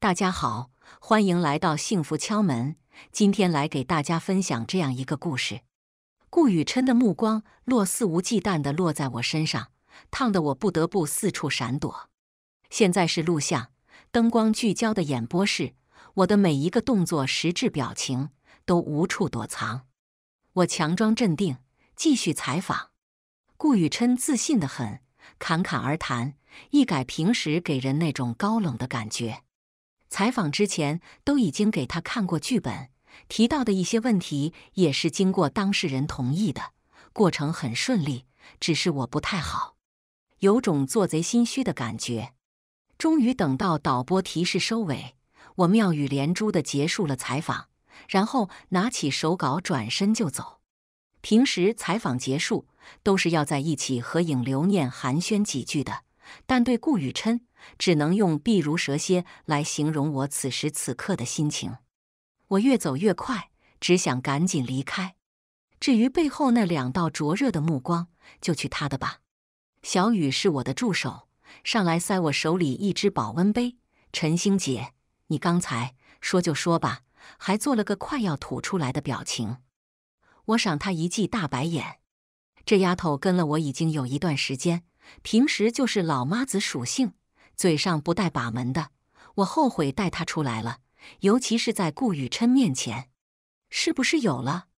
大家好，欢迎来到幸福敲门。今天来给大家分享这样一个故事。顾雨琛的目光落，肆无忌惮地落在我身上，烫得我不得不四处闪躲。现在是录像，灯光聚焦的演播室，我的每一个动作、实质表情都无处躲藏。我强装镇定，继续采访。顾雨琛自信的很，侃侃而谈，一改平时给人那种高冷的感觉。采访之前都已经给他看过剧本，提到的一些问题也是经过当事人同意的，过程很顺利。只是我不太好，有种做贼心虚的感觉。终于等到导播提示收尾，我妙语连珠的结束了采访，然后拿起手稿转身就走。平时采访结束都是要在一起合影留念、寒暄几句的，但对顾雨琛。只能用“譬如蛇蝎”来形容我此时此刻的心情。我越走越快，只想赶紧离开。至于背后那两道灼热的目光，就去他的吧。小雨是我的助手，上来塞我手里一只保温杯。陈星姐，你刚才说就说吧，还做了个快要吐出来的表情。我赏他一记大白眼。这丫头跟了我已经有一段时间，平时就是老妈子属性。嘴上不带把门的，我后悔带他出来了，尤其是在顾雨琛面前。是不是有了？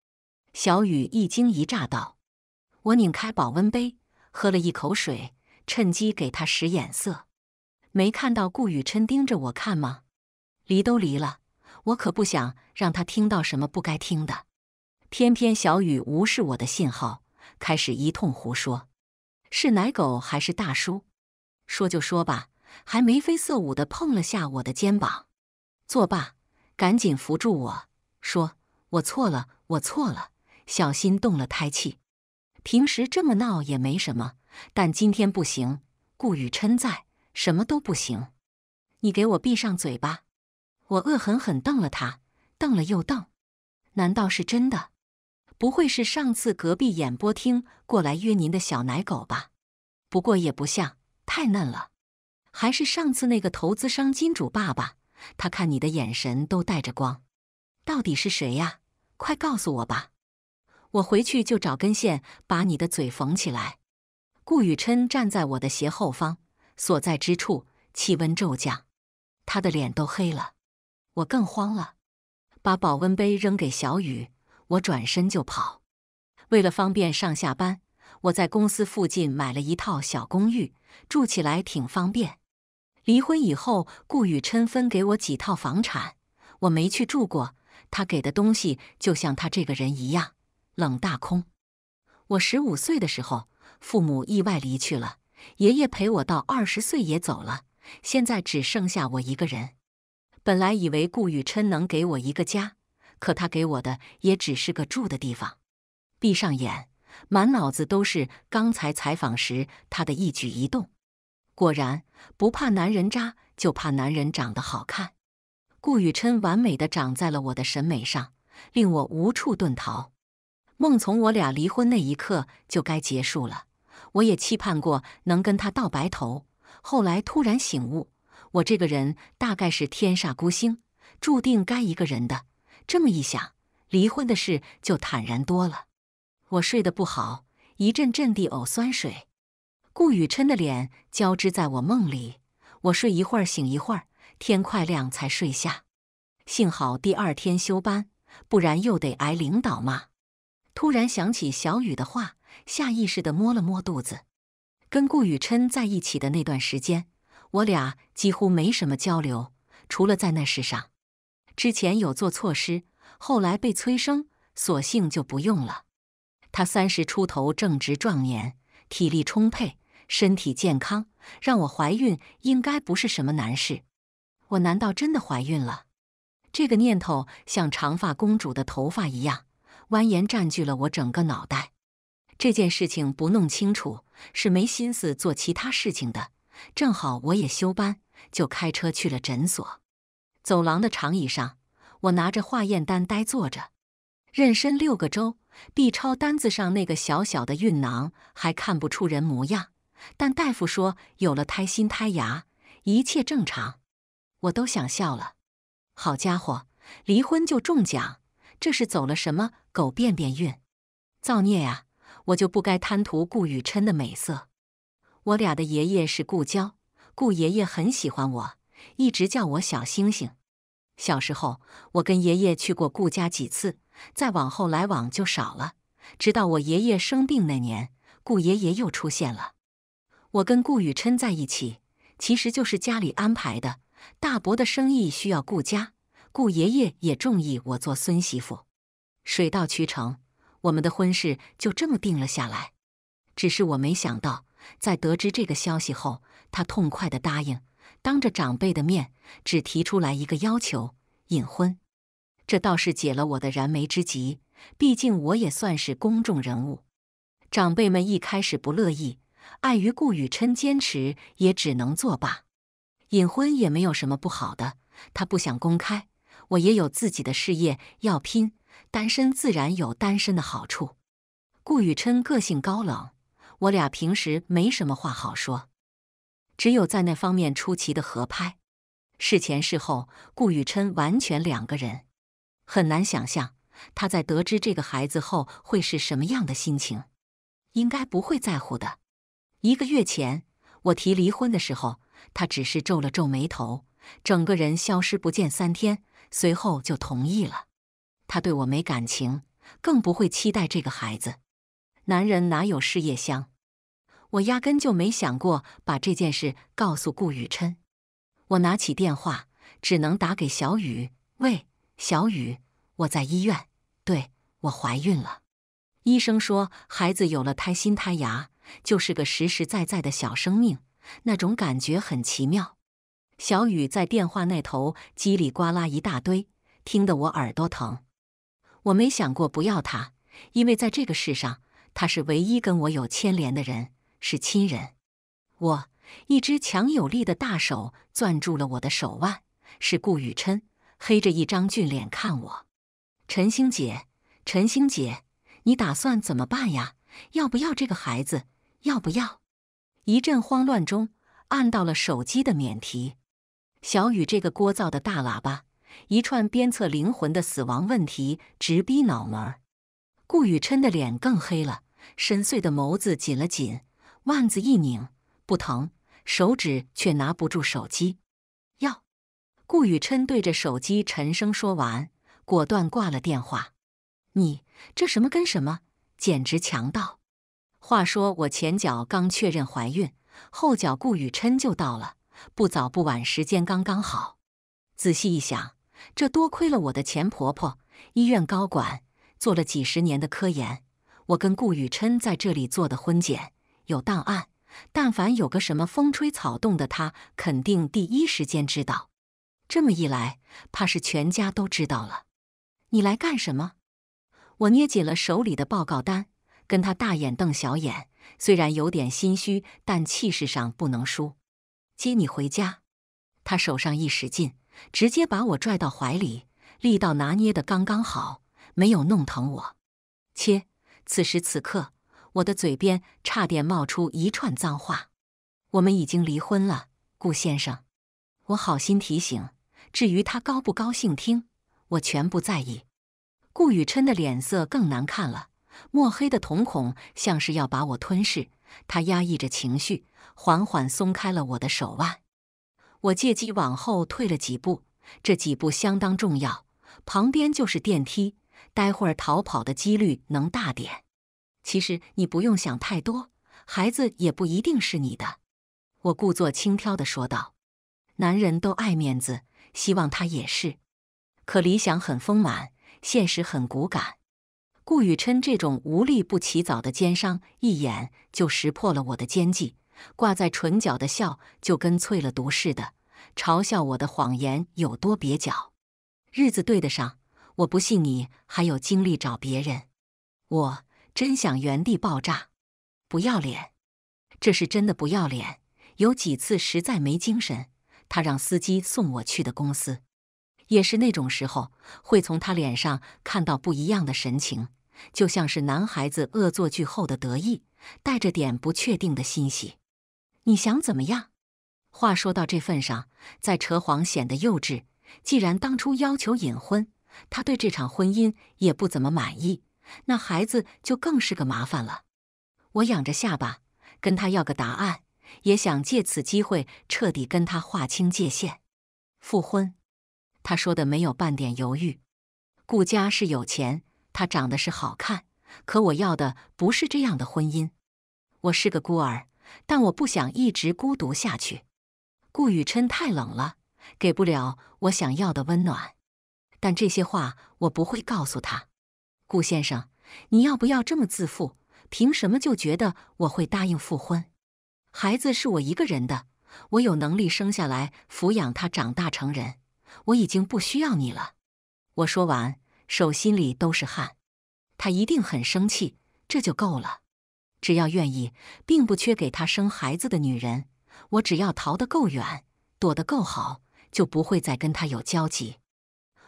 小雨一惊一乍道。我拧开保温杯，喝了一口水，趁机给他使眼色。没看到顾雨琛盯着我看吗？离都离了，我可不想让他听到什么不该听的。偏偏小雨无视我的信号，开始一通胡说。是奶狗还是大叔？说就说吧。还眉飞色舞地碰了下我的肩膀，作罢，赶紧扶住我，说：“我错了，我错了，小心动了胎气。平时这么闹也没什么，但今天不行。顾雨琛在，什么都不行。你给我闭上嘴巴！”我恶狠狠瞪了他，瞪了又瞪。难道是真的？不会是上次隔壁演播厅过来约您的小奶狗吧？不过也不像，太嫩了。还是上次那个投资商金主爸爸，他看你的眼神都带着光，到底是谁呀？快告诉我吧，我回去就找根线把你的嘴缝起来。顾雨琛站在我的斜后方，所在之处气温骤降，他的脸都黑了，我更慌了，把保温杯扔给小雨，我转身就跑。为了方便上下班，我在公司附近买了一套小公寓，住起来挺方便。离婚以后，顾雨琛分给我几套房产，我没去住过。他给的东西就像他这个人一样冷大空。我十五岁的时候，父母意外离去了，爷爷陪我到二十岁也走了，现在只剩下我一个人。本来以为顾雨琛能给我一个家，可他给我的也只是个住的地方。闭上眼，满脑子都是刚才采访时他的一举一动。果然不怕男人渣，就怕男人长得好看。顾雨琛完美的长在了我的审美上，令我无处遁逃。梦从我俩离婚那一刻就该结束了。我也期盼过能跟他到白头，后来突然醒悟，我这个人大概是天煞孤星，注定该一个人的。这么一想，离婚的事就坦然多了。我睡得不好，一阵阵地呕酸水。顾雨琛的脸交织在我梦里，我睡一会儿醒一会儿，天快亮才睡下。幸好第二天休班，不然又得挨领导骂。突然想起小雨的话，下意识的摸了摸肚子。跟顾雨琛在一起的那段时间，我俩几乎没什么交流，除了在那事上。之前有做措施，后来被催生，索性就不用了。他三十出头，正值壮年，体力充沛。身体健康，让我怀孕应该不是什么难事。我难道真的怀孕了？这个念头像长发公主的头发一样蜿蜒，占据了我整个脑袋。这件事情不弄清楚，是没心思做其他事情的。正好我也休班，就开车去了诊所。走廊的长椅上，我拿着化验单呆坐着。妊娠六个周，B 超单子上那个小小的孕囊还看不出人模样。但大夫说有了胎心胎芽，一切正常，我都想笑了。好家伙，离婚就中奖，这是走了什么狗便便运？造孽呀！我就不该贪图顾雨琛的美色。我俩的爷爷是顾娇，顾爷爷很喜欢我，一直叫我小星星。小时候，我跟爷爷去过顾家几次，再往后来往就少了。直到我爷爷生病那年，顾爷爷又出现了。我跟顾雨琛在一起，其实就是家里安排的。大伯的生意需要顾家，顾爷爷也中意我做孙媳妇，水到渠成，我们的婚事就这么定了下来。只是我没想到，在得知这个消息后，他痛快的答应，当着长辈的面，只提出来一个要求：隐婚。这倒是解了我的燃眉之急，毕竟我也算是公众人物，长辈们一开始不乐意。碍于顾雨琛坚持，也只能作罢。隐婚也没有什么不好的，他不想公开。我也有自己的事业要拼，单身自然有单身的好处。顾雨琛个性高冷，我俩平时没什么话好说，只有在那方面出奇的合拍。事前事后，顾雨琛完全两个人，很难想象他在得知这个孩子后会是什么样的心情。应该不会在乎的。一个月前，我提离婚的时候，他只是皱了皱眉头，整个人消失不见三天，随后就同意了。他对我没感情，更不会期待这个孩子。男人哪有事业香？我压根就没想过把这件事告诉顾雨琛。我拿起电话，只能打给小雨。喂，小雨，我在医院，对我怀孕了。医生说孩子有了胎心、胎芽。就是个实实在在的小生命，那种感觉很奇妙。小雨在电话那头叽里呱啦一大堆，听得我耳朵疼。我没想过不要他，因为在这个世上他是唯一跟我有牵连的人，是亲人。我一只强有力的大手攥住了我的手腕，是顾雨琛，黑着一张俊脸看我。陈星姐，陈星姐，你打算怎么办呀？要不要这个孩子？要不要？一阵慌乱中按到了手机的免提，小雨这个聒噪的大喇叭，一串鞭策灵魂的死亡问题直逼脑门。顾雨琛的脸更黑了，深邃的眸子紧了紧，腕子一拧不疼，手指却拿不住手机。要，顾雨琛对着手机沉声说完，果断挂了电话。你这什么跟什么，简直强盗！话说我前脚刚确认怀孕，后脚顾雨琛就到了，不早不晚，时间刚刚好。仔细一想，这多亏了我的前婆婆，医院高管，做了几十年的科研。我跟顾雨琛在这里做的婚检有档案，但凡有个什么风吹草动的，他肯定第一时间知道。这么一来，怕是全家都知道了。你来干什么？我捏紧了手里的报告单。跟他大眼瞪小眼，虽然有点心虚，但气势上不能输。接你回家，他手上一使劲，直接把我拽到怀里，力道拿捏的刚刚好，没有弄疼我。切！此时此刻，我的嘴边差点冒出一串脏话。我们已经离婚了，顾先生，我好心提醒。至于他高不高兴听，我全不在意。顾宇琛的脸色更难看了。墨黑的瞳孔像是要把我吞噬，他压抑着情绪，缓缓松开了我的手腕。我借机往后退了几步，这几步相当重要。旁边就是电梯，待会儿逃跑的几率能大点。其实你不用想太多，孩子也不一定是你的。我故作轻佻地说道：“男人都爱面子，希望他也是。可理想很丰满，现实很骨感。”顾雨琛这种无力不起早的奸商，一眼就识破了我的奸计，挂在唇角的笑就跟淬了毒似的，嘲笑我的谎言有多蹩脚。日子对得上，我不信你还有精力找别人。我真想原地爆炸！不要脸，这是真的不要脸。有几次实在没精神，他让司机送我去的公司，也是那种时候，会从他脸上看到不一样的神情。就像是男孩子恶作剧后的得意，带着点不确定的欣喜。你想怎么样？话说到这份上，在扯谎显得幼稚。既然当初要求隐婚，他对这场婚姻也不怎么满意，那孩子就更是个麻烦了。我仰着下巴跟他要个答案，也想借此机会彻底跟他划清界限。复婚，他说的没有半点犹豫。顾家是有钱。她长得是好看，可我要的不是这样的婚姻。我是个孤儿，但我不想一直孤独下去。顾雨琛太冷了，给不了我想要的温暖。但这些话我不会告诉他。顾先生，你要不要这么自负？凭什么就觉得我会答应复婚？孩子是我一个人的，我有能力生下来抚养他长大成人。我已经不需要你了。我说完。手心里都是汗，他一定很生气，这就够了。只要愿意，并不缺给他生孩子的女人。我只要逃得够远，躲得够好，就不会再跟他有交集。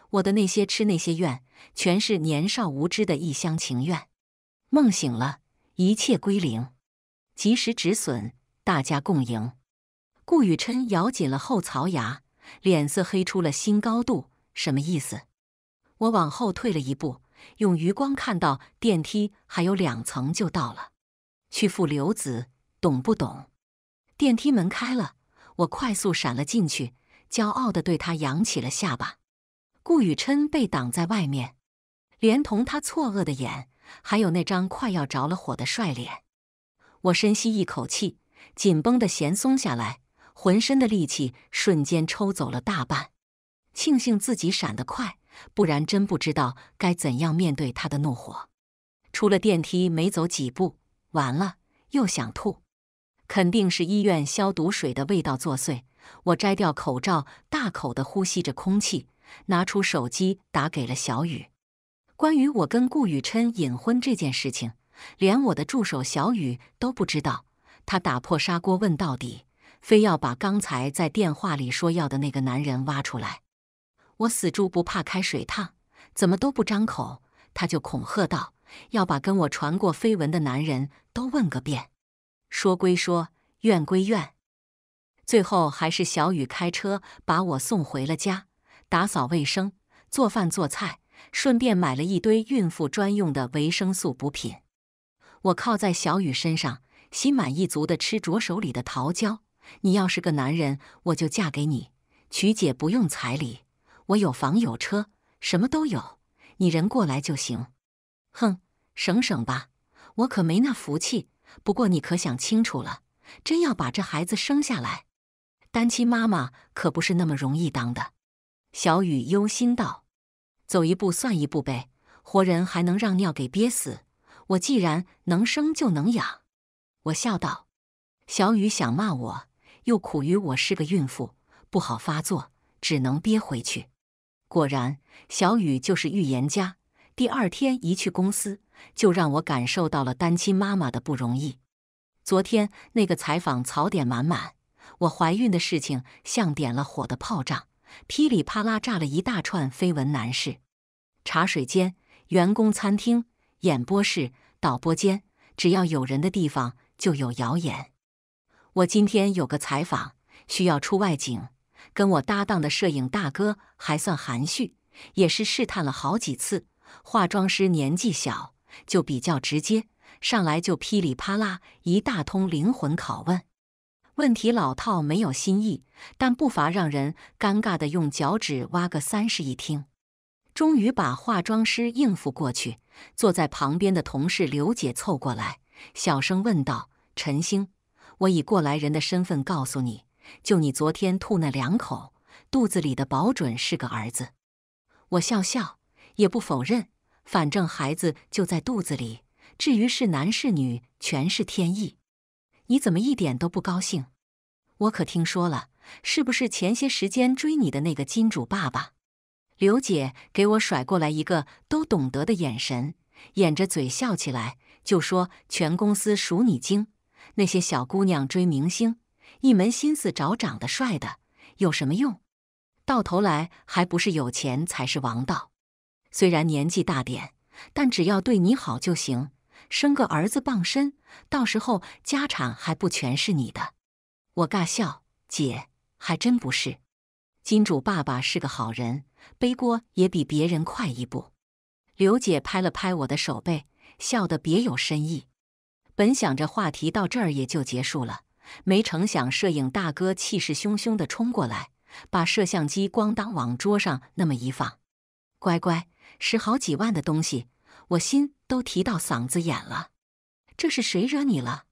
我的那些痴那些怨，全是年少无知的一厢情愿。梦醒了，一切归零。及时止损，大家共赢。顾雨琛咬紧了后槽牙，脸色黑出了新高度。什么意思？我往后退了一步，用余光看到电梯还有两层就到了，去负留子，懂不懂？电梯门开了，我快速闪了进去，骄傲的对他扬起了下巴。顾雨琛被挡在外面，连同他错愕的眼，还有那张快要着了火的帅脸。我深吸一口气，紧绷的弦松下来，浑身的力气瞬间抽走了大半，庆幸自己闪得快。不然真不知道该怎样面对他的怒火。出了电梯，没走几步，完了又想吐，肯定是医院消毒水的味道作祟。我摘掉口罩，大口的呼吸着空气，拿出手机打给了小雨。关于我跟顾雨琛隐婚这件事情，连我的助手小雨都不知道。他打破砂锅问到底，非要把刚才在电话里说要的那个男人挖出来。我死猪不怕开水烫，怎么都不张口，他就恐吓道：“要把跟我传过绯闻的男人都问个遍。”说归说，怨归怨，最后还是小雨开车把我送回了家，打扫卫生，做饭做菜，顺便买了一堆孕妇专用的维生素补品。我靠在小雨身上，心满意足的吃着手里的桃胶。你要是个男人，我就嫁给你，曲姐不用彩礼。我有房有车，什么都有，你人过来就行。哼，省省吧，我可没那福气。不过你可想清楚了，真要把这孩子生下来，单亲妈妈可不是那么容易当的。小雨忧心道：“走一步算一步呗，活人还能让尿给憋死？我既然能生，就能养。”我笑道：“小雨想骂我，又苦于我是个孕妇，不好发作，只能憋回去。”果然，小雨就是预言家。第二天一去公司，就让我感受到了单亲妈妈的不容易。昨天那个采访槽点满满，我怀孕的事情像点了火的炮仗，噼里啪啦炸了一大串绯闻。男士，茶水间、员工餐厅、演播室、导播间，只要有人的地方就有谣言。我今天有个采访，需要出外景。跟我搭档的摄影大哥还算含蓄，也是试探了好几次。化妆师年纪小，就比较直接，上来就噼里啪啦一大通灵魂拷问，问题老套，没有新意，但不乏让人尴尬的。用脚趾挖个三室一厅，终于把化妆师应付过去。坐在旁边的同事刘姐凑过来，小声问道：“陈星，我以过来人的身份告诉你。”就你昨天吐那两口，肚子里的保准是个儿子。我笑笑，也不否认，反正孩子就在肚子里，至于是男是女，全是天意。你怎么一点都不高兴？我可听说了，是不是前些时间追你的那个金主爸爸？刘姐给我甩过来一个都懂得的眼神，掩着嘴笑起来，就说：“全公司数你精，那些小姑娘追明星。”一门心思找长得帅的有什么用？到头来还不是有钱才是王道。虽然年纪大点，但只要对你好就行。生个儿子傍身，到时候家产还不全是你的。我尬笑，姐还真不是。金主爸爸是个好人，背锅也比别人快一步。刘姐拍了拍我的手背，笑得别有深意。本想着话题到这儿也就结束了。没成想，摄影大哥气势汹汹地冲过来，把摄像机咣当往桌上那么一放。乖乖，是好几万的东西，我心都提到嗓子眼了。这是谁惹你了？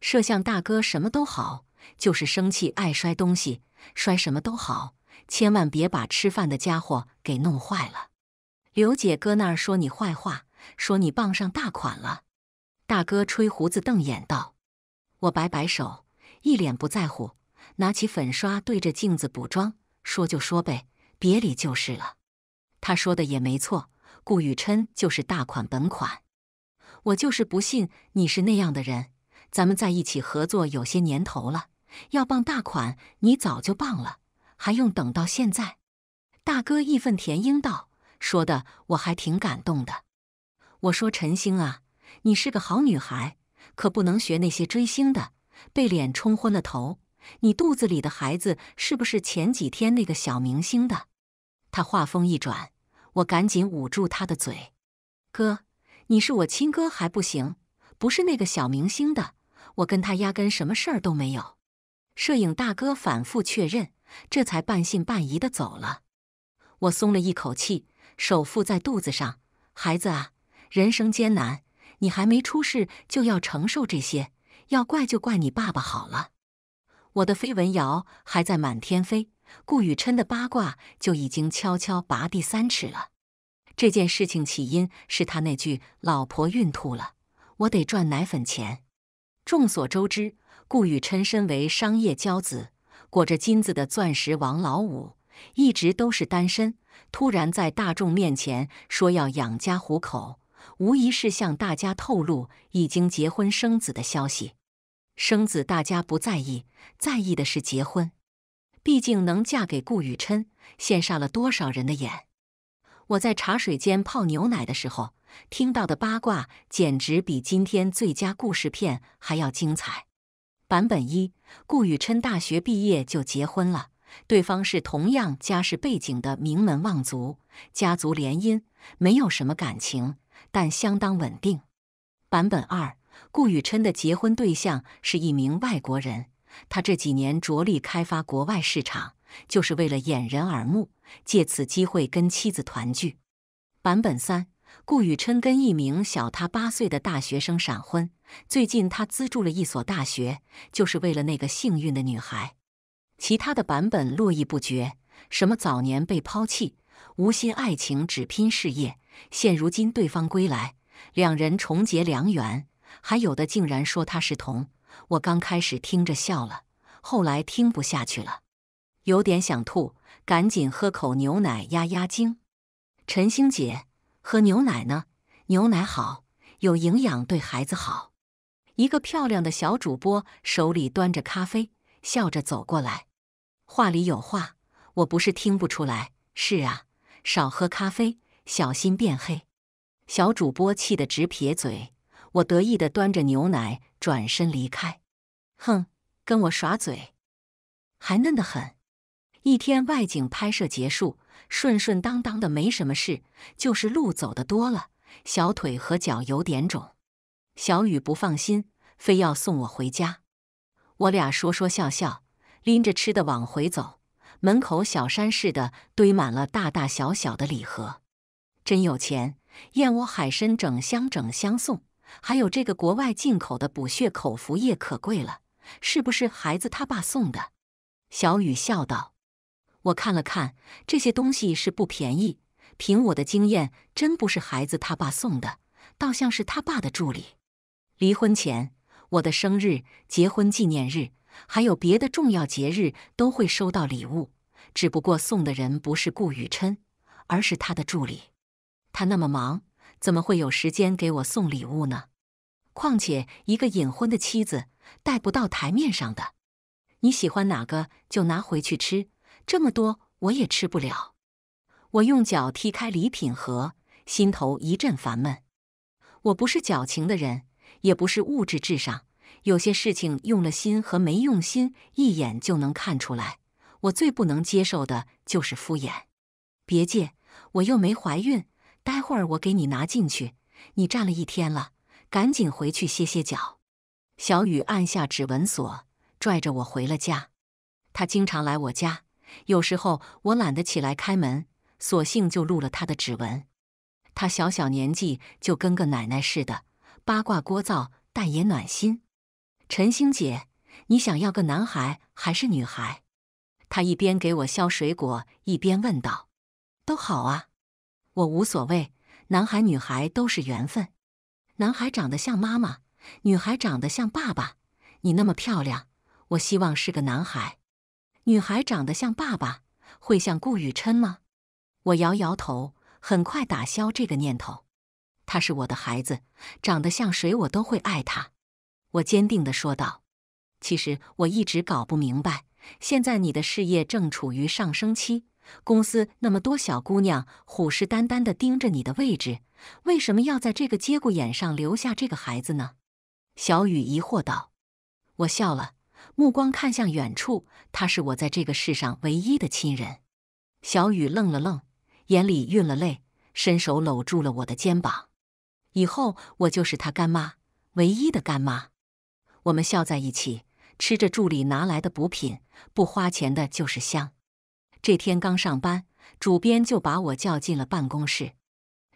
摄像大哥什么都好，就是生气爱摔东西，摔什么都好，千万别把吃饭的家伙给弄坏了。刘姐搁那儿说你坏话，说你傍上大款了。大哥吹胡子瞪眼道：“我摆摆手。”一脸不在乎，拿起粉刷对着镜子补妆，说：“就说呗，别理就是了。”他说的也没错，顾雨琛就是大款本款。我就是不信你是那样的人，咱们在一起合作有些年头了，要傍大款你早就傍了，还用等到现在？大哥义愤填膺道：“说的我还挺感动的。”我说：“陈星啊，你是个好女孩，可不能学那些追星的。”被脸冲昏了头，你肚子里的孩子是不是前几天那个小明星的？他话锋一转，我赶紧捂住他的嘴。哥，你是我亲哥还不行？不是那个小明星的，我跟他压根什么事儿都没有。摄影大哥反复确认，这才半信半疑的走了。我松了一口气，手附在肚子上，孩子啊，人生艰难，你还没出世就要承受这些。要怪就怪你爸爸好了，我的绯闻谣还在满天飞，顾宇琛的八卦就已经悄悄拔地三尺了。这件事情起因是他那句“老婆孕吐了，我得赚奶粉钱”。众所周知，顾宇琛身为商业骄子，裹着金子的钻石王老五，一直都是单身。突然在大众面前说要养家糊口，无疑是向大家透露已经结婚生子的消息。生子大家不在意，在意的是结婚，毕竟能嫁给顾雨琛，羡煞了多少人的眼。我在茶水间泡牛奶的时候听到的八卦，简直比今天最佳故事片还要精彩。版本一：顾雨琛大学毕业就结婚了，对方是同样家世背景的名门望族，家族联姻，没有什么感情，但相当稳定。版本二。顾宇琛的结婚对象是一名外国人，他这几年着力开发国外市场，就是为了掩人耳目，借此机会跟妻子团聚。版本三：顾宇琛跟一名小他八岁的大学生闪婚，最近他资助了一所大学，就是为了那个幸运的女孩。其他的版本络绎不绝，什么早年被抛弃，无心爱情只拼事业，现如今对方归来，两人重结良缘。还有的竟然说他是童，我刚开始听着笑了，后来听不下去了，有点想吐，赶紧喝口牛奶压压惊。陈星姐，喝牛奶呢，牛奶好，有营养，对孩子好。一个漂亮的小主播手里端着咖啡，笑着走过来，话里有话，我不是听不出来。是啊，少喝咖啡，小心变黑。小主播气得直撇嘴。我得意的端着牛奶转身离开，哼，跟我耍嘴，还嫩得很。一天外景拍摄结束，顺顺当当的没什么事，就是路走的多了，小腿和脚有点肿。小雨不放心，非要送我回家。我俩说说笑笑，拎着吃的往回走。门口小山似的堆满了大大小小的礼盒，真有钱！燕窝、海参，整箱整箱送。还有这个国外进口的补血口服液可贵了，是不是孩子他爸送的？小雨笑道：“我看了看这些东西是不便宜，凭我的经验，真不是孩子他爸送的，倒像是他爸的助理。离婚前，我的生日、结婚纪念日，还有别的重要节日，都会收到礼物，只不过送的人不是顾雨琛，而是他的助理。他那么忙。”怎么会有时间给我送礼物呢？况且一个隐婚的妻子带不到台面上的。你喜欢哪个就拿回去吃，这么多我也吃不了。我用脚踢开礼品盒，心头一阵烦闷。我不是矫情的人，也不是物质至上。有些事情用了心和没用心，一眼就能看出来。我最不能接受的就是敷衍。别介，我又没怀孕。待会儿我给你拿进去。你站了一天了，赶紧回去歇歇脚。小雨按下指纹锁，拽着我回了家。他经常来我家，有时候我懒得起来开门，索性就录了他的指纹。他小小年纪就跟个奶奶似的，八卦聒噪，但也暖心。陈星姐，你想要个男孩还是女孩？他一边给我削水果，一边问道：“都好啊。”我无所谓，男孩女孩都是缘分。男孩长得像妈妈，女孩长得像爸爸。你那么漂亮，我希望是个男孩。女孩长得像爸爸，会像顾雨琛吗？我摇摇头，很快打消这个念头。他是我的孩子，长得像谁我都会爱他。我坚定地说道。其实我一直搞不明白，现在你的事业正处于上升期。公司那么多小姑娘虎视眈眈地盯着你的位置，为什么要在这个节骨眼上留下这个孩子呢？小雨疑惑道。我笑了，目光看向远处。他是我在这个世上唯一的亲人。小雨愣了愣，眼里蕴了泪，伸手搂住了我的肩膀。以后我就是他干妈，唯一的干妈。我们笑在一起，吃着助理拿来的补品，不花钱的就是香。这天刚上班，主编就把我叫进了办公室。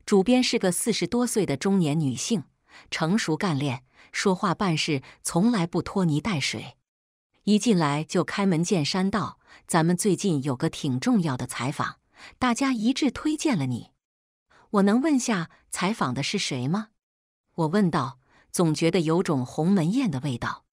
主编是个四十多岁的中年女性，成熟干练，说话办事从来不拖泥带水。一进来就开门见山道：“咱们最近有个挺重要的采访，大家一致推荐了你。我能问下采访的是谁吗？”我问道，总觉得有种鸿门宴的味道。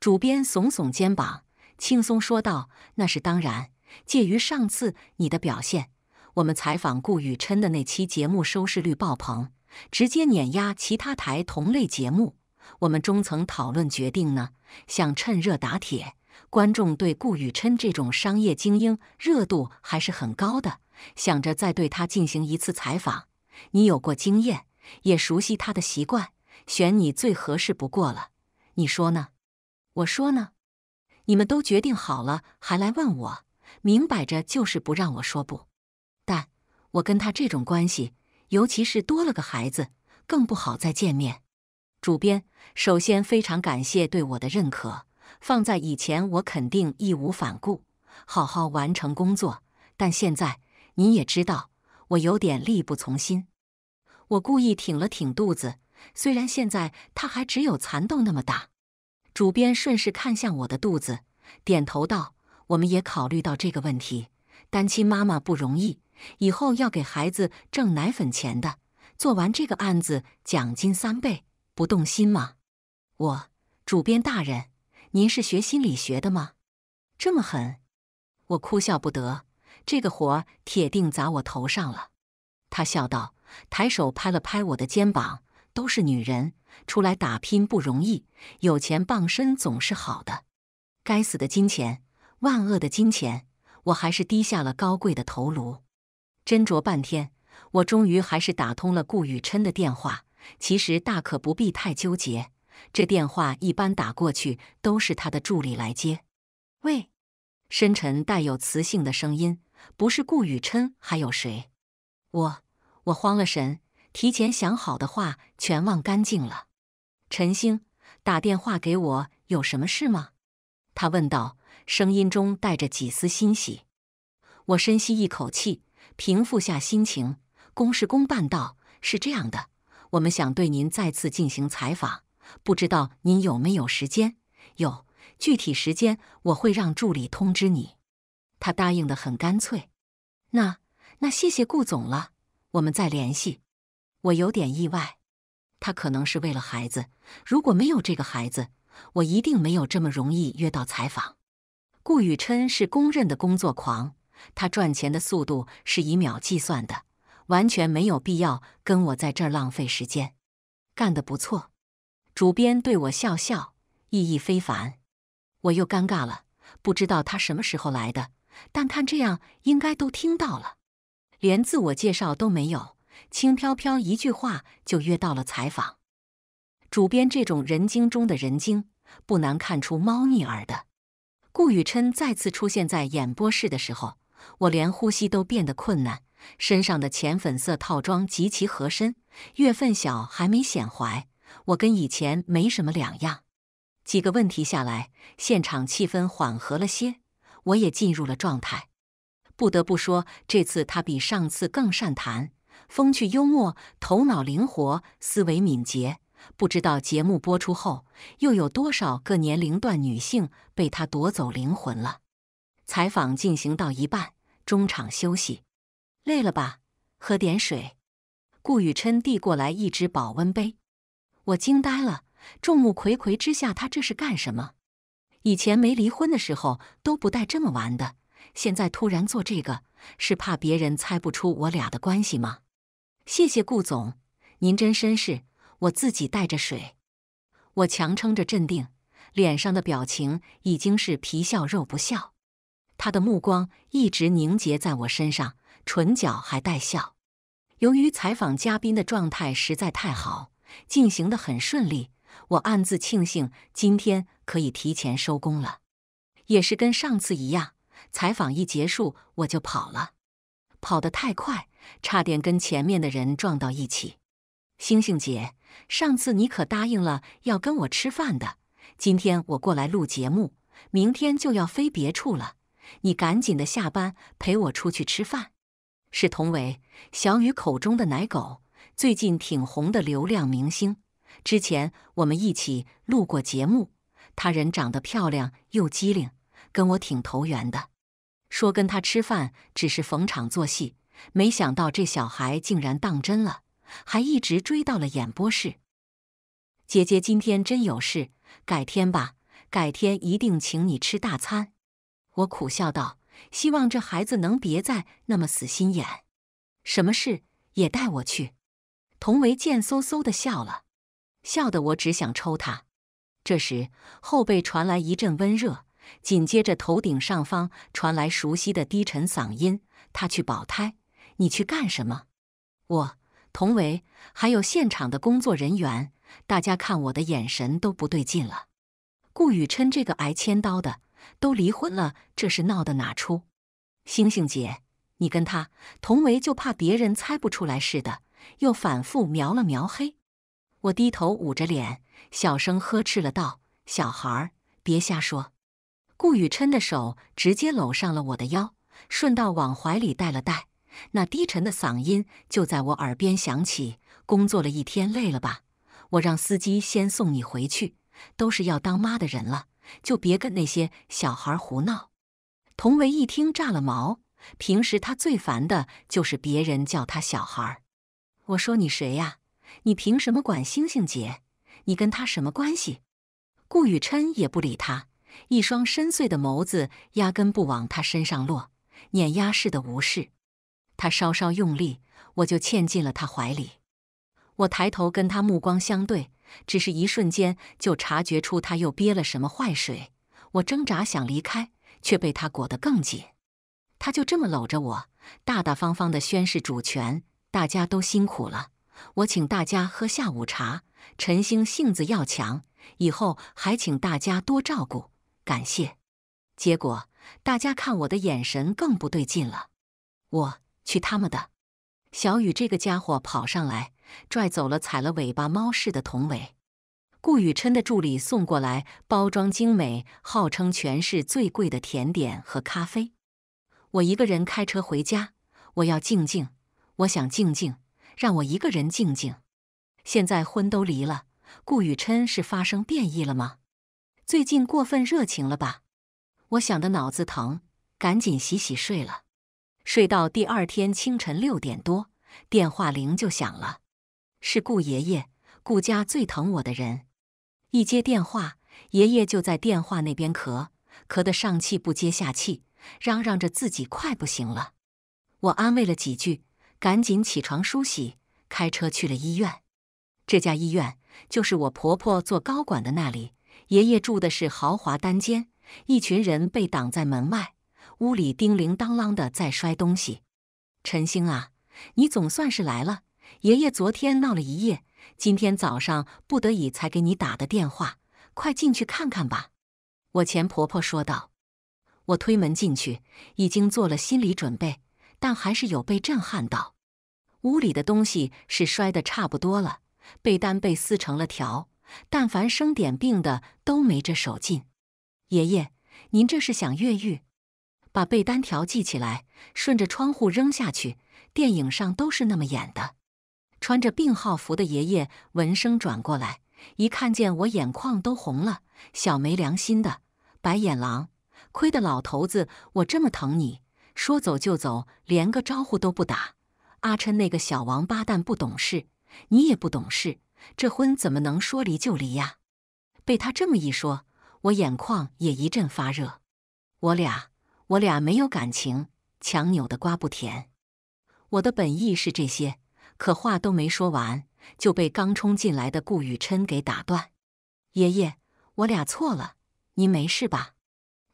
主编耸耸肩膀，轻松说道：“那是当然。”介于上次你的表现，我们采访顾宇琛的那期节目收视率爆棚，直接碾压其他台同类节目。我们中层讨论决定呢，想趁热打铁，观众对顾宇琛这种商业精英热度还是很高的，想着再对他进行一次采访。你有过经验，也熟悉他的习惯，选你最合适不过了。你说呢？我说呢？你们都决定好了，还来问我？明摆着就是不让我说不，但我跟他这种关系，尤其是多了个孩子，更不好再见面。主编，首先非常感谢对我的认可。放在以前，我肯定义无反顾，好好完成工作。但现在，您也知道，我有点力不从心。我故意挺了挺肚子，虽然现在他还只有蚕豆那么大。主编顺势看向我的肚子，点头道。我们也考虑到这个问题，单亲妈妈不容易，以后要给孩子挣奶粉钱的。做完这个案子，奖金三倍，不动心吗？我，主编大人，您是学心理学的吗？这么狠，我哭笑不得。这个活铁定砸我头上了。他笑道，抬手拍了拍我的肩膀：“都是女人出来打拼不容易，有钱傍身总是好的。”该死的金钱！万恶的金钱，我还是低下了高贵的头颅。斟酌半天，我终于还是打通了顾雨琛的电话。其实大可不必太纠结，这电话一般打过去都是他的助理来接。喂，深沉带有磁性的声音，不是顾雨琛还有谁？我我慌了神，提前想好的话全忘干净了。陈星，打电话给我有什么事吗？他问道。声音中带着几丝欣喜，我深吸一口气，平复下心情，公事公办道：“是这样的，我们想对您再次进行采访，不知道您有没有时间？有，具体时间我会让助理通知你。”他答应的很干脆。那那谢谢顾总了，我们再联系。我有点意外，他可能是为了孩子，如果没有这个孩子，我一定没有这么容易约到采访。顾宇琛是公认的工作狂，他赚钱的速度是以秒计算的，完全没有必要跟我在这儿浪费时间。干得不错，主编对我笑笑，意义非凡。我又尴尬了，不知道他什么时候来的，但看这样应该都听到了，连自我介绍都没有，轻飘飘一句话就约到了采访。主编这种人精中的人精，不难看出猫腻儿的。顾雨琛再次出现在演播室的时候，我连呼吸都变得困难。身上的浅粉色套装极其合身，月份小还没显怀，我跟以前没什么两样。几个问题下来，现场气氛缓和了些，我也进入了状态。不得不说，这次他比上次更善谈，风趣幽默，头脑灵活，思维敏捷。不知道节目播出后，又有多少个年龄段女性被他夺走灵魂了？采访进行到一半，中场休息，累了吧？喝点水。顾雨琛递过来一只保温杯，我惊呆了。众目睽睽之下，他这是干什么？以前没离婚的时候都不带这么玩的，现在突然做这个，是怕别人猜不出我俩的关系吗？谢谢顾总，您真绅士。我自己带着水，我强撑着镇定，脸上的表情已经是皮笑肉不笑。他的目光一直凝结在我身上，唇角还带笑。由于采访嘉宾的状态实在太好，进行的很顺利，我暗自庆幸今天可以提前收工了。也是跟上次一样，采访一结束我就跑了，跑得太快，差点跟前面的人撞到一起。星星姐。上次你可答应了要跟我吃饭的。今天我过来录节目，明天就要飞别处了。你赶紧的下班陪我出去吃饭。是童伟，小雨口中的奶狗，最近挺红的流量明星。之前我们一起录过节目，他人长得漂亮又机灵，跟我挺投缘的。说跟他吃饭只是逢场作戏，没想到这小孩竟然当真了。还一直追到了演播室。姐姐今天真有事，改天吧，改天一定请你吃大餐。我苦笑道：“希望这孩子能别再那么死心眼。”什么事也带我去。同为贱嗖嗖的笑了笑得我只想抽他。这时后背传来一阵温热，紧接着头顶上方传来熟悉的低沉嗓音：“他去保胎，你去干什么？”我。同为还有现场的工作人员，大家看我的眼神都不对劲了。顾雨琛这个挨千刀的都离婚了，这是闹的哪出？星星姐，你跟他同为就怕别人猜不出来似的，又反复瞄了瞄。黑，我低头捂着脸，小声呵斥了道：“小孩儿，别瞎说。”顾雨琛的手直接搂上了我的腰，顺道往怀里带了带。那低沉的嗓音就在我耳边响起。工作了一天，累了吧？我让司机先送你回去。都是要当妈的人了，就别跟那些小孩胡闹。同维一听炸了毛，平时他最烦的就是别人叫他小孩。我说你谁呀？你凭什么管星星姐？你跟她什么关系？顾雨琛也不理他，一双深邃的眸子压根不往他身上落，碾压式的无视。他稍稍用力，我就嵌进了他怀里。我抬头跟他目光相对，只是一瞬间就察觉出他又憋了什么坏水。我挣扎想离开，却被他裹得更紧。他就这么搂着我，大大方方的宣示主权。大家都辛苦了，我请大家喝下午茶。陈星性子要强，以后还请大家多照顾，感谢。结果大家看我的眼神更不对劲了，我。去他们的！小雨这个家伙跑上来，拽走了踩了尾巴猫似的童伟。顾雨琛的助理送过来，包装精美，号称全市最贵的甜点和咖啡。我一个人开车回家，我要静静，我想静静，让我一个人静静。现在婚都离了，顾雨琛是发生变异了吗？最近过分热情了吧？我想的脑子疼，赶紧洗洗睡了。睡到第二天清晨六点多，电话铃就响了，是顾爷爷，顾家最疼我的人。一接电话，爷爷就在电话那边咳咳得上气不接下气，嚷嚷着自己快不行了。我安慰了几句，赶紧起床梳洗，开车去了医院。这家医院就是我婆婆做高管的那里，爷爷住的是豪华单间，一群人被挡在门外。屋里叮铃当啷的在摔东西，陈星啊，你总算是来了。爷爷昨天闹了一夜，今天早上不得已才给你打的电话。快进去看看吧，我前婆婆说道。我推门进去，已经做了心理准备，但还是有被震撼到。屋里的东西是摔得差不多了，被单被撕成了条。但凡生点病的都没这手劲。爷爷，您这是想越狱？把被单条系起来，顺着窗户扔下去。电影上都是那么演的。穿着病号服的爷爷闻声转过来，一看见我，眼眶都红了。小没良心的白眼狼！亏得老头子我这么疼你，说走就走，连个招呼都不打。阿琛那个小王八蛋不懂事，你也不懂事，这婚怎么能说离就离呀？被他这么一说，我眼眶也一阵发热。我俩。我俩没有感情，强扭的瓜不甜。我的本意是这些，可话都没说完就被刚冲进来的顾雨琛给打断。爷爷，我俩错了，您没事吧？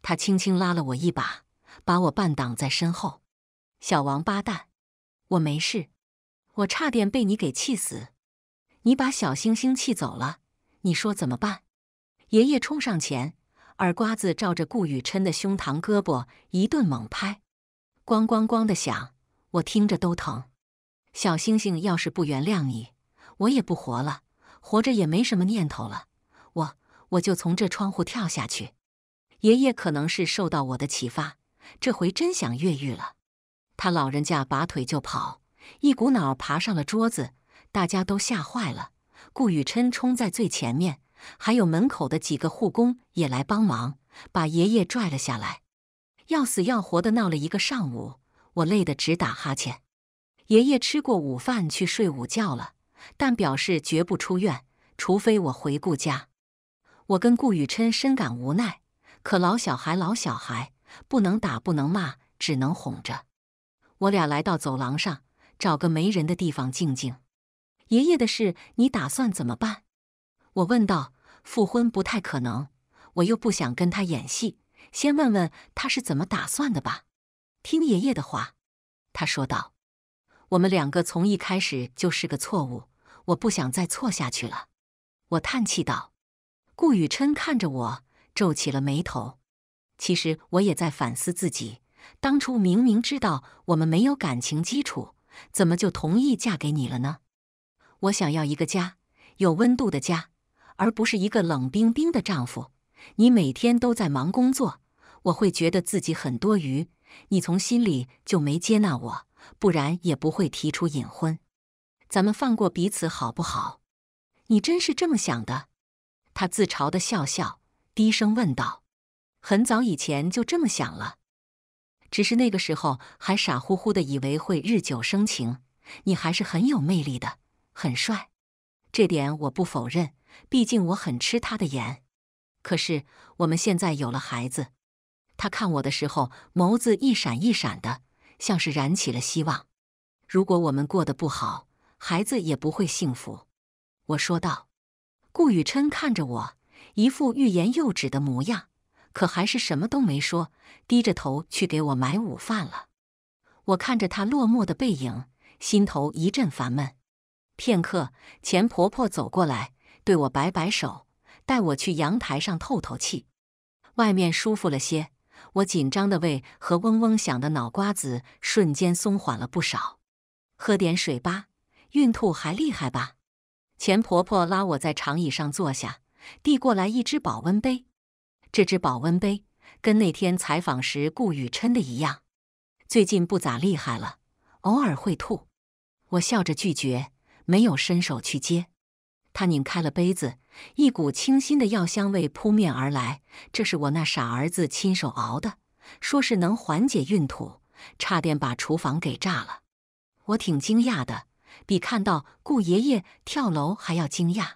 他轻轻拉了我一把，把我半挡在身后。小王八蛋，我没事，我差点被你给气死。你把小星星气走了，你说怎么办？爷爷冲上前。耳瓜子照着顾雨琛的胸膛、胳膊一顿猛拍，咣咣咣的响，我听着都疼。小星星要是不原谅你，我也不活了，活着也没什么念头了，我我就从这窗户跳下去。爷爷可能是受到我的启发，这回真想越狱了。他老人家拔腿就跑，一股脑爬上了桌子，大家都吓坏了。顾雨琛冲在最前面。还有门口的几个护工也来帮忙，把爷爷拽了下来，要死要活的闹了一个上午，我累得直打哈欠。爷爷吃过午饭去睡午觉了，但表示绝不出院，除非我回顾家。我跟顾雨琛深感无奈，可老小孩老小孩，不能打不能骂，只能哄着。我俩来到走廊上，找个没人的地方静静。爷爷的事，你打算怎么办？我问道：“复婚不太可能，我又不想跟他演戏，先问问他是怎么打算的吧。”听爷爷的话，他说道：“我们两个从一开始就是个错误，我不想再错下去了。”我叹气道：“顾雨琛看着我，皱起了眉头。其实我也在反思自己，当初明明知道我们没有感情基础，怎么就同意嫁给你了呢？我想要一个家，有温度的家。”而不是一个冷冰冰的丈夫，你每天都在忙工作，我会觉得自己很多余。你从心里就没接纳我，不然也不会提出隐婚。咱们放过彼此好不好？你真是这么想的？他自嘲地笑笑，低声问道：“很早以前就这么想了，只是那个时候还傻乎乎的以为会日久生情。你还是很有魅力的，很帅，这点我不否认。”毕竟我很吃他的颜。可是我们现在有了孩子，他看我的时候眸子一闪一闪的，像是燃起了希望。如果我们过得不好，孩子也不会幸福。我说道。顾雨琛看着我，一副欲言又止的模样，可还是什么都没说，低着头去给我买午饭了。我看着他落寞的背影，心头一阵烦闷。片刻，钱婆婆走过来。对我摆摆手，带我去阳台上透透气。外面舒服了些，我紧张的胃和嗡嗡响的脑瓜子瞬间松缓了不少。喝点水吧，孕吐还厉害吧？钱婆婆拉我在长椅上坐下，递过来一只保温杯。这只保温杯跟那天采访时顾雨琛的一样。最近不咋厉害了，偶尔会吐。我笑着拒绝，没有伸手去接。他拧开了杯子，一股清新的药香味扑面而来。这是我那傻儿子亲手熬的，说是能缓解孕吐，差点把厨房给炸了。我挺惊讶的，比看到顾爷爷跳楼还要惊讶。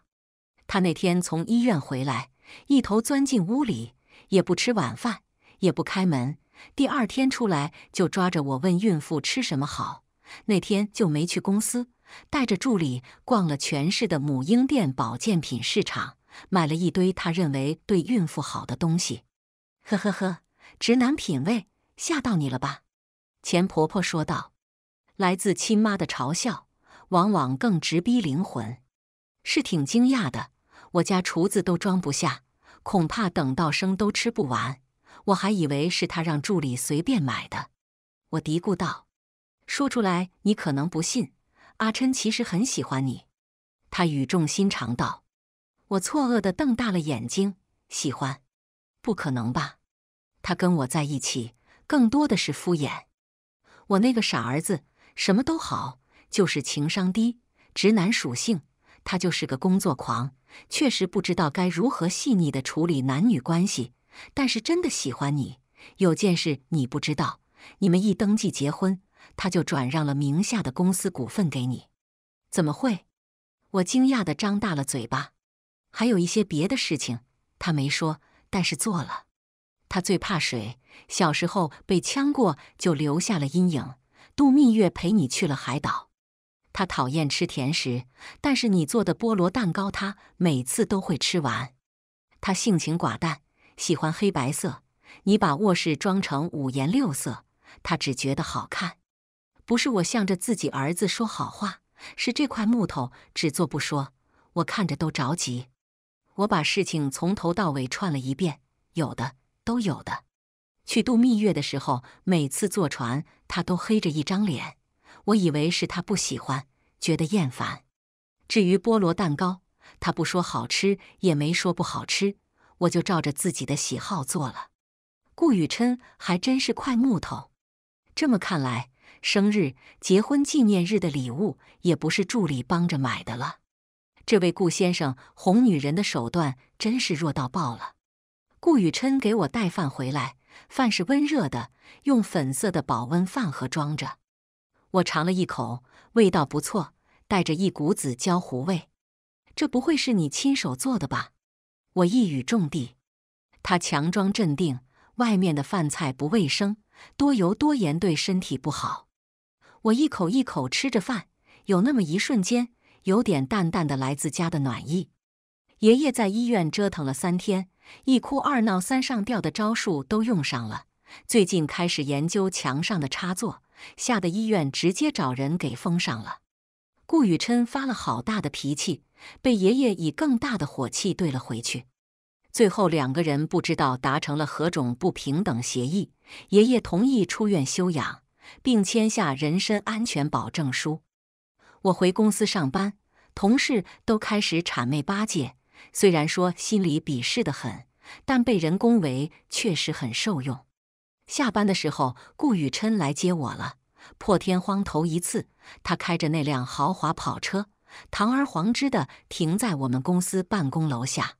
他那天从医院回来，一头钻进屋里，也不吃晚饭，也不开门。第二天出来就抓着我问孕妇吃什么好，那天就没去公司。带着助理逛了全市的母婴店、保健品市场，买了一堆他认为对孕妇好的东西。呵呵呵，直男品味，吓到你了吧？钱婆婆说道。来自亲妈的嘲笑，往往更直逼灵魂。是挺惊讶的，我家厨子都装不下，恐怕等到生都吃不完。我还以为是他让助理随便买的，我嘀咕道。说出来你可能不信。阿琛其实很喜欢你，他语重心长道。我错愕的瞪大了眼睛，喜欢？不可能吧？他跟我在一起更多的是敷衍。我那个傻儿子，什么都好，就是情商低，直男属性。他就是个工作狂，确实不知道该如何细腻的处理男女关系。但是真的喜欢你。有件事你不知道，你们一登记结婚。他就转让了名下的公司股份给你，怎么会？我惊讶地张大了嘴巴。还有一些别的事情他没说，但是做了。他最怕水，小时候被呛过就留下了阴影。度蜜月陪你去了海岛。他讨厌吃甜食，但是你做的菠萝蛋糕他每次都会吃完。他性情寡淡，喜欢黑白色。你把卧室装成五颜六色，他只觉得好看。不是我向着自己儿子说好话，是这块木头只做不说，我看着都着急。我把事情从头到尾串了一遍，有的都有的。去度蜜月的时候，每次坐船，他都黑着一张脸，我以为是他不喜欢，觉得厌烦。至于菠萝蛋糕，他不说好吃，也没说不好吃，我就照着自己的喜好做了。顾雨琛还真是块木头。这么看来。生日、结婚纪念日的礼物也不是助理帮着买的了。这位顾先生哄女人的手段真是弱到爆了。顾雨琛给我带饭回来，饭是温热的，用粉色的保温饭盒装着。我尝了一口，味道不错，带着一股子焦糊味。这不会是你亲手做的吧？我一语中的。他强装镇定。外面的饭菜不卫生，多油多盐对身体不好。我一口一口吃着饭，有那么一瞬间，有点淡淡的来自家的暖意。爷爷在医院折腾了三天，一哭二闹三上吊的招数都用上了，最近开始研究墙上的插座，吓得医院直接找人给封上了。顾雨琛发了好大的脾气，被爷爷以更大的火气怼了回去。最后两个人不知道达成了何种不平等协议，爷爷同意出院休养。并签下人身安全保证书。我回公司上班，同事都开始谄媚八戒，虽然说心里鄙视的很，但被人恭维确实很受用。下班的时候，顾雨琛来接我了。破天荒头一次，他开着那辆豪华跑车，堂而皇之的停在我们公司办公楼下。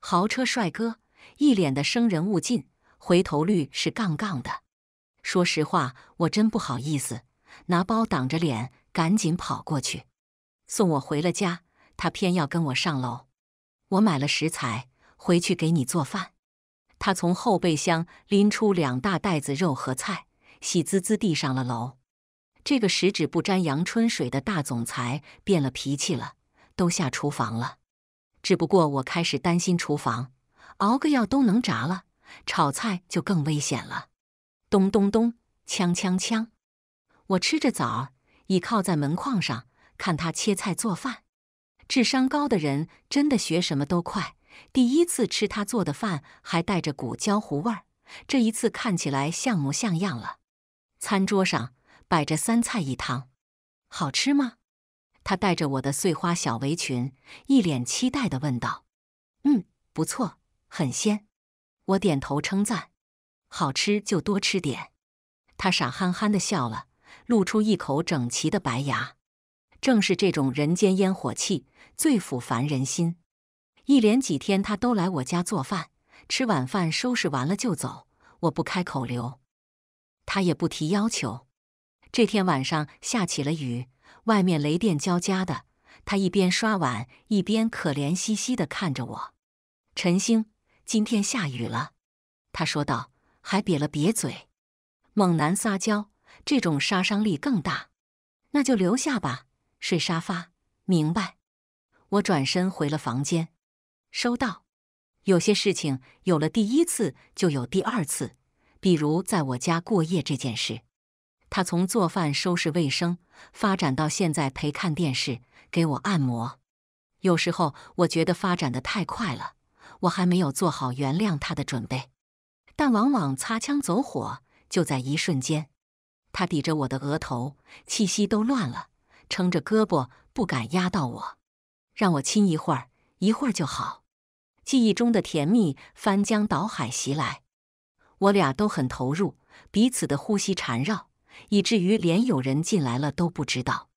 豪车帅哥，一脸的生人勿近，回头率是杠杠的。说实话，我真不好意思，拿包挡着脸，赶紧跑过去，送我回了家。他偏要跟我上楼。我买了食材，回去给你做饭。他从后备箱拎出两大袋子肉和菜，喜滋滋地上了楼。这个十指不沾阳春水的大总裁变了脾气了，都下厨房了。只不过我开始担心厨房，熬个药都能炸了，炒菜就更危险了。咚咚咚，锵锵锵。我吃着枣，倚靠在门框上，看他切菜做饭。智商高的人真的学什么都快。第一次吃他做的饭还带着股焦糊味儿，这一次看起来像模像样了。餐桌上摆着三菜一汤，好吃吗？他带着我的碎花小围裙，一脸期待的问道：“嗯，不错，很鲜。”我点头称赞。好吃就多吃点，他傻憨憨的笑了，露出一口整齐的白牙。正是这种人间烟火气最抚凡人心。一连几天，他都来我家做饭，吃晚饭，收拾完了就走，我不开口留，他也不提要求。这天晚上下起了雨，外面雷电交加的，他一边刷碗一边可怜兮兮的看着我。陈星，今天下雨了，他说道。还瘪了瘪嘴，猛男撒娇，这种杀伤力更大。那就留下吧，睡沙发，明白？我转身回了房间。收到。有些事情有了第一次，就有第二次，比如在我家过夜这件事。他从做饭、收拾卫生，发展到现在陪看电视、给我按摩。有时候我觉得发展的太快了，我还没有做好原谅他的准备。但往往擦枪走火就在一瞬间，他抵着我的额头，气息都乱了，撑着胳膊不敢压到我，让我亲一会儿，一会儿就好。记忆中的甜蜜翻江倒海袭来，我俩都很投入，彼此的呼吸缠绕，以至于连有人进来了都不知道。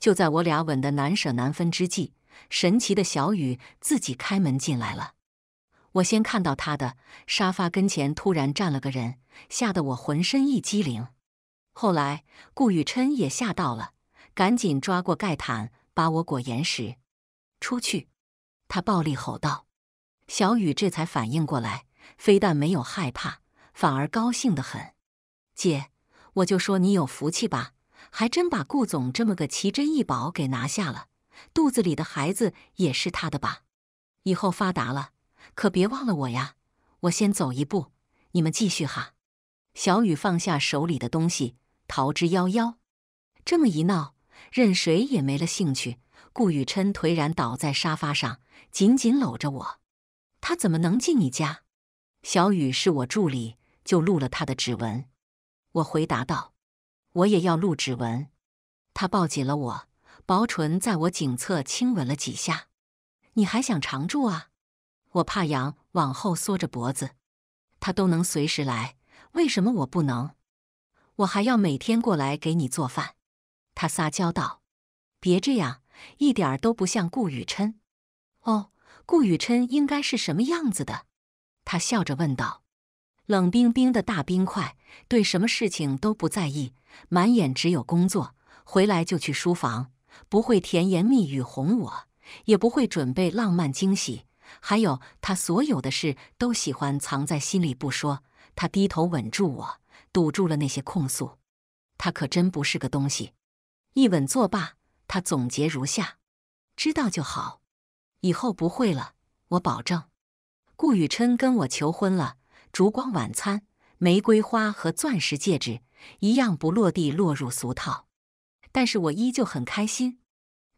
就在我俩吻得难舍难分之际，神奇的小雨自己开门进来了。我先看到他的沙发跟前突然站了个人，吓得我浑身一激灵。后来顾雨琛也吓到了，赶紧抓过盖毯把我裹严实。出去！他暴力吼道。小雨这才反应过来，非但没有害怕，反而高兴的很。姐，我就说你有福气吧，还真把顾总这么个奇珍异宝给拿下了。肚子里的孩子也是他的吧？以后发达了。可别忘了我呀！我先走一步，你们继续哈。小雨放下手里的东西，逃之夭夭。这么一闹，任谁也没了兴趣。顾雨琛颓然倒在沙发上，紧紧搂着我。他怎么能进你家？小雨是我助理，就录了他的指纹。我回答道：“我也要录指纹。”他抱紧了我，薄唇在我颈侧轻吻了几下。“你还想常住啊？”我怕痒，往后缩着脖子。他都能随时来，为什么我不能？我还要每天过来给你做饭。他撒娇道：“别这样，一点都不像顾雨琛。”哦，顾雨琛应该是什么样子的？他笑着问道：“冷冰冰的大冰块，对什么事情都不在意，满眼只有工作，回来就去书房，不会甜言蜜语哄我，也不会准备浪漫惊喜。”还有他所有的事都喜欢藏在心里不说。他低头稳住我，堵住了那些控诉。他可真不是个东西。一吻作罢，他总结如下：知道就好，以后不会了，我保证。顾宇琛跟我求婚了，烛光晚餐，玫瑰花和钻石戒指，一样不落地落入俗套。但是我依旧很开心。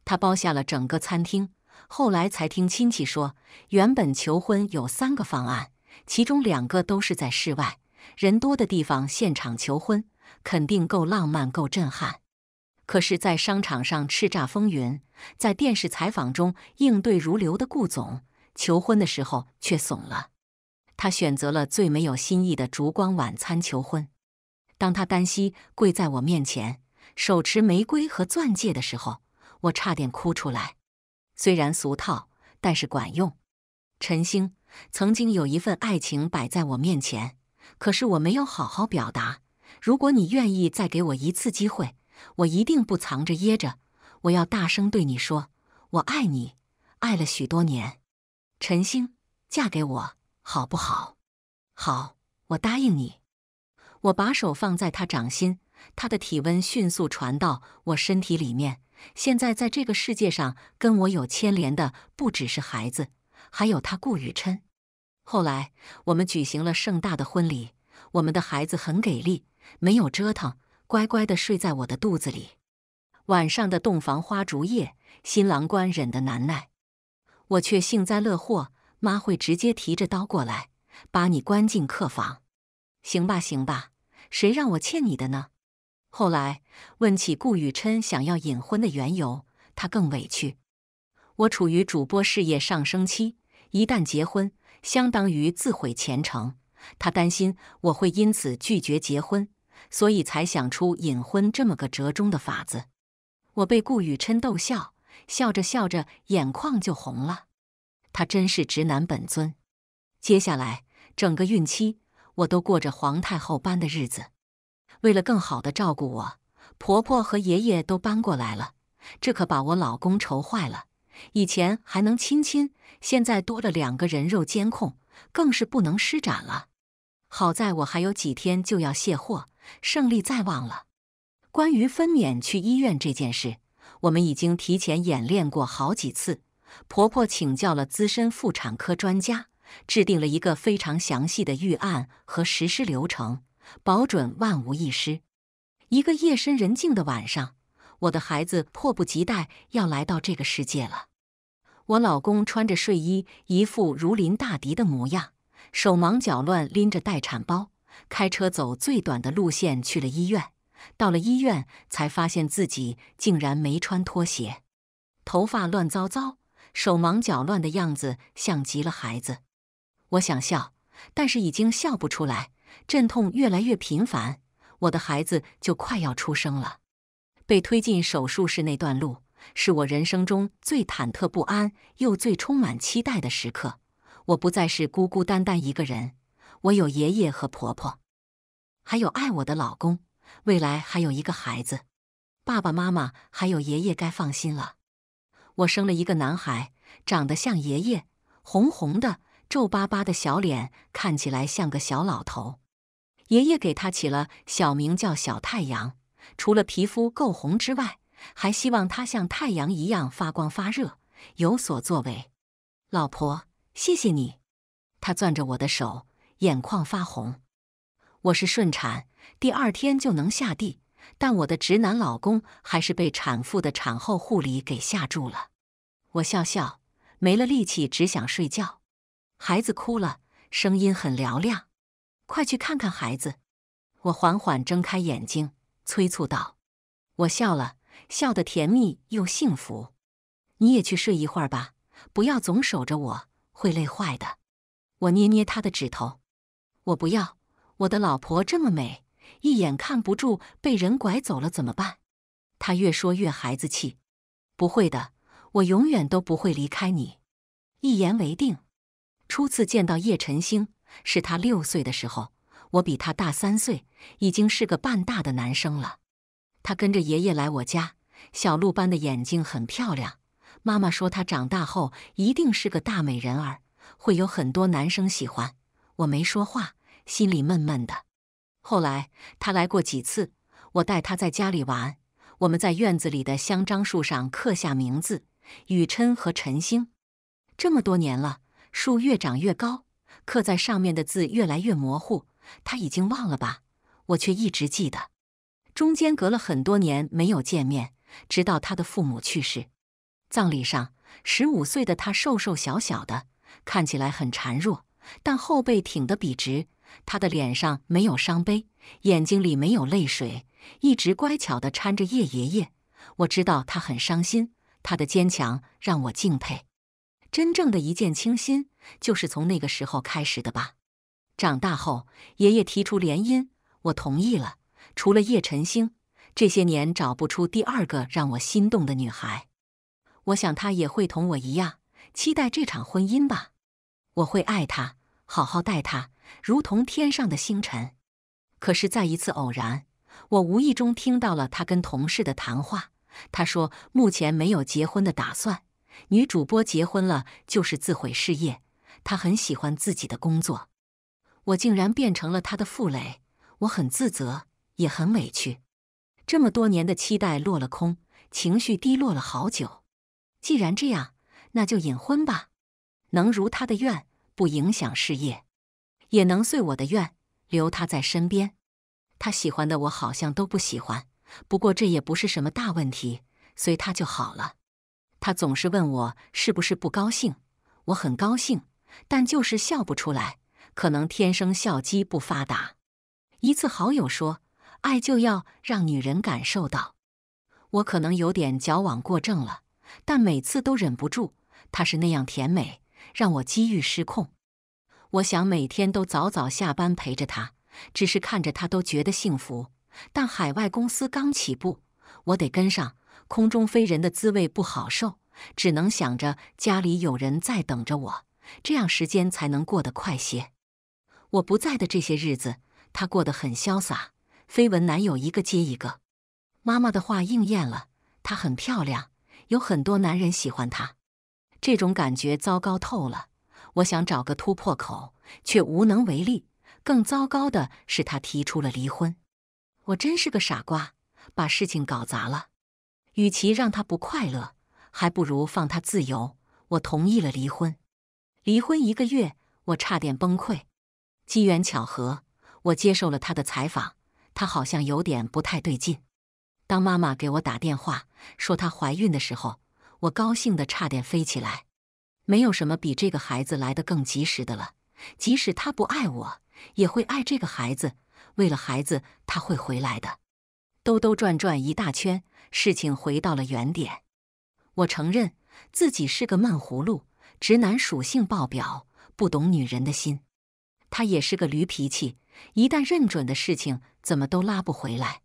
他包下了整个餐厅。后来才听亲戚说，原本求婚有三个方案，其中两个都是在室外人多的地方现场求婚，肯定够浪漫、够震撼。可是，在商场上叱咤风云、在电视采访中应对如流的顾总，求婚的时候却怂了。他选择了最没有新意的烛光晚餐求婚。当他单膝跪在我面前，手持玫瑰和钻戒的时候，我差点哭出来。虽然俗套，但是管用。陈星曾经有一份爱情摆在我面前，可是我没有好好表达。如果你愿意再给我一次机会，我一定不藏着掖着，我要大声对你说：“我爱你，爱了许多年。”陈星，嫁给我好不好？好，我答应你。我把手放在他掌心，他的体温迅速传到我身体里面。现在在这个世界上跟我有牵连的不只是孩子，还有他顾雨琛。后来我们举行了盛大的婚礼，我们的孩子很给力，没有折腾，乖乖地睡在我的肚子里。晚上的洞房花烛夜，新郎官忍得难耐，我却幸灾乐祸。妈会直接提着刀过来，把你关进客房。行吧，行吧，谁让我欠你的呢？后来问起顾雨琛想要隐婚的缘由，他更委屈。我处于主播事业上升期，一旦结婚，相当于自毁前程。他担心我会因此拒绝结婚，所以才想出隐婚这么个折中的法子。我被顾雨琛逗笑，笑着笑着眼眶就红了。他真是直男本尊。接下来整个孕期，我都过着皇太后般的日子。为了更好地照顾我，婆婆和爷爷都搬过来了，这可把我老公愁坏了。以前还能亲亲，现在多了两个人肉监控，更是不能施展了。好在我还有几天就要卸货，胜利在望了。关于分娩去医院这件事，我们已经提前演练过好几次。婆婆请教了资深妇产科专家，制定了一个非常详细的预案和实施流程。保准万无一失。一个夜深人静的晚上，我的孩子迫不及待要来到这个世界了。我老公穿着睡衣，一副如临大敌的模样，手忙脚乱拎着待产包，开车走最短的路线去了医院。到了医院，才发现自己竟然没穿拖鞋，头发乱糟糟，手忙脚乱的样子像极了孩子。我想笑，但是已经笑不出来。阵痛越来越频繁，我的孩子就快要出生了。被推进手术室那段路，是我人生中最忐忑不安又最充满期待的时刻。我不再是孤孤单单一个人，我有爷爷和婆婆，还有爱我的老公，未来还有一个孩子。爸爸妈妈还有爷爷该放心了。我生了一个男孩，长得像爷爷，红红的、皱巴巴的小脸，看起来像个小老头。爷爷给他起了小名叫小太阳，除了皮肤够红之外，还希望他像太阳一样发光发热，有所作为。老婆，谢谢你。他攥着我的手，眼眶发红。我是顺产，第二天就能下地，但我的直男老公还是被产妇的产后护理给吓住了。我笑笑，没了力气，只想睡觉。孩子哭了，声音很嘹亮。快去看看孩子！我缓缓睁开眼睛，催促道：“我笑了笑，得甜蜜又幸福。你也去睡一会儿吧，不要总守着我，会累坏的。”我捏捏他的指头。“我不要，我的老婆这么美，一眼看不住，被人拐走了怎么办？”他越说越孩子气。“不会的，我永远都不会离开你。”一言为定。初次见到叶晨星。是他六岁的时候，我比他大三岁，已经是个半大的男生了。他跟着爷爷来我家，小鹿般的眼睛很漂亮。妈妈说他长大后一定是个大美人儿，会有很多男生喜欢。我没说话，心里闷闷的。后来他来过几次，我带他在家里玩。我们在院子里的香樟树上刻下名字“雨琛”和“陈星”。这么多年了，树越长越高。刻在上面的字越来越模糊，他已经忘了吧？我却一直记得。中间隔了很多年没有见面，直到他的父母去世。葬礼上，十五岁的他瘦瘦小小的，看起来很孱弱，但后背挺得笔直。他的脸上没有伤悲，眼睛里没有泪水，一直乖巧的搀着叶爷爷。我知道他很伤心，他的坚强让我敬佩。真正的一见倾心，就是从那个时候开始的吧。长大后，爷爷提出联姻，我同意了。除了叶晨星，这些年找不出第二个让我心动的女孩。我想，他也会同我一样，期待这场婚姻吧。我会爱他，好好待他，如同天上的星辰。可是，在一次偶然，我无意中听到了他跟同事的谈话。他说，目前没有结婚的打算。女主播结婚了就是自毁事业，她很喜欢自己的工作。我竟然变成了她的负累，我很自责，也很委屈。这么多年的期待落了空，情绪低落了好久。既然这样，那就隐婚吧，能如她的愿，不影响事业，也能遂我的愿，留她在身边。她喜欢的我好像都不喜欢，不过这也不是什么大问题，随她就好了。他总是问我是不是不高兴，我很高兴，但就是笑不出来，可能天生笑肌不发达。一次好友说，爱就要让女人感受到，我可能有点矫枉过正了，但每次都忍不住。她是那样甜美，让我机遇失控。我想每天都早早下班陪着他，只是看着他都觉得幸福。但海外公司刚起步，我得跟上。空中飞人的滋味不好受，只能想着家里有人在等着我，这样时间才能过得快些。我不在的这些日子，她过得很潇洒，绯闻男友一个接一个。妈妈的话应验了，她很漂亮，有很多男人喜欢她。这种感觉糟糕透了。我想找个突破口，却无能为力。更糟糕的是，她提出了离婚。我真是个傻瓜，把事情搞砸了。与其让他不快乐，还不如放他自由。我同意了离婚，离婚一个月，我差点崩溃。机缘巧合，我接受了他的采访，他好像有点不太对劲。当妈妈给我打电话说她怀孕的时候，我高兴得差点飞起来。没有什么比这个孩子来的更及时的了。即使他不爱我，也会爱这个孩子。为了孩子，他会回来的。兜兜转转一大圈。事情回到了原点，我承认自己是个闷葫芦，直男属性爆表，不懂女人的心。他也是个驴脾气，一旦认准的事情，怎么都拉不回来。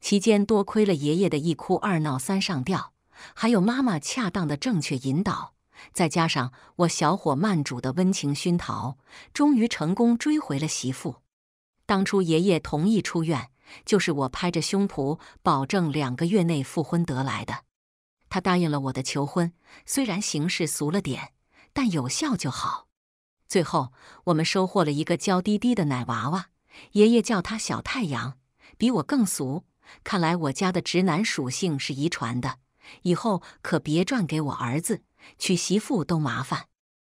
期间多亏了爷爷的一哭二闹三上吊，还有妈妈恰当的正确引导，再加上我小伙慢煮的温情熏陶，终于成功追回了媳妇。当初爷爷同意出院。就是我拍着胸脯保证两个月内复婚得来的，他答应了我的求婚，虽然形式俗了点，但有效就好。最后我们收获了一个娇滴滴的奶娃娃，爷爷叫他小太阳，比我更俗。看来我家的直男属性是遗传的，以后可别转给我儿子，娶媳妇都麻烦。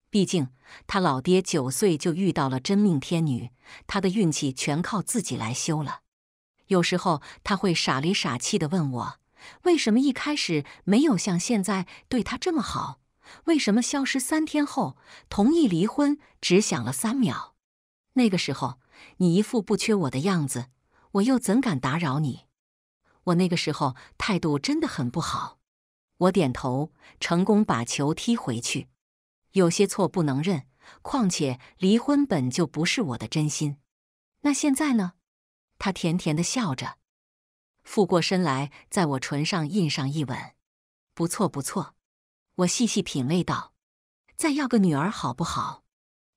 毕竟他老爹九岁就遇到了真命天女，他的运气全靠自己来修了。有时候他会傻里傻气的问我：“为什么一开始没有像现在对他这么好？为什么消失三天后同意离婚只想了三秒？”那个时候你一副不缺我的样子，我又怎敢打扰你？我那个时候态度真的很不好。我点头，成功把球踢回去。有些错不能认，况且离婚本就不是我的真心。那现在呢？他甜甜的笑着，附过身来，在我唇上印上一吻。不错不错，我细细品味道：“再要个女儿好不好？”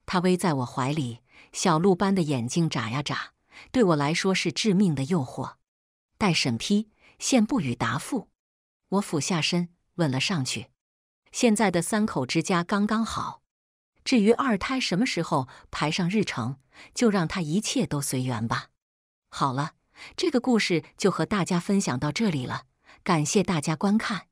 他偎在我怀里，小鹿般的眼睛眨呀眨，对我来说是致命的诱惑。待审批，现不予答复。我俯下身吻了上去。现在的三口之家刚刚好，至于二胎什么时候排上日程，就让他一切都随缘吧。好了，这个故事就和大家分享到这里了，感谢大家观看。